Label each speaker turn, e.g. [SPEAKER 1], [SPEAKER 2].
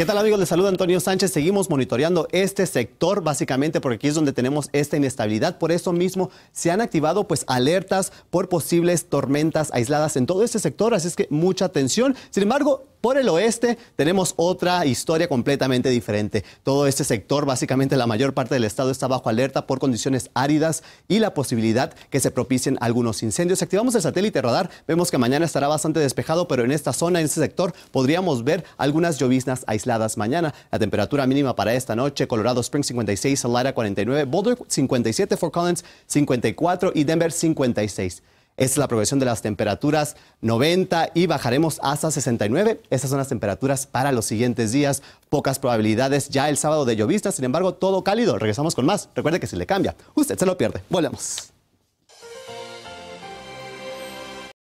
[SPEAKER 1] ¿Qué tal amigos? Les saluda Antonio Sánchez. Seguimos monitoreando este sector básicamente porque aquí es donde tenemos esta inestabilidad. Por eso mismo se han activado pues alertas por posibles tormentas aisladas en todo este sector, así es que mucha atención. Sin embargo, por el oeste tenemos otra historia completamente diferente. Todo este sector, básicamente la mayor parte del estado está bajo alerta por condiciones áridas y la posibilidad que se propicien algunos incendios. Si activamos el satélite radar, vemos que mañana estará bastante despejado, pero en esta zona, en este sector, podríamos ver algunas lloviznas aisladas mañana. La temperatura mínima para esta noche, Colorado Springs 56, Lyra 49, Boulder 57, Fort Collins 54 y Denver 56 es la progresión de las temperaturas 90 y bajaremos hasta 69. Estas son las temperaturas para los siguientes días. Pocas probabilidades ya el sábado de llovistas, sin embargo, todo cálido. Regresamos con más. Recuerde que si le cambia, usted se lo pierde. Volvemos.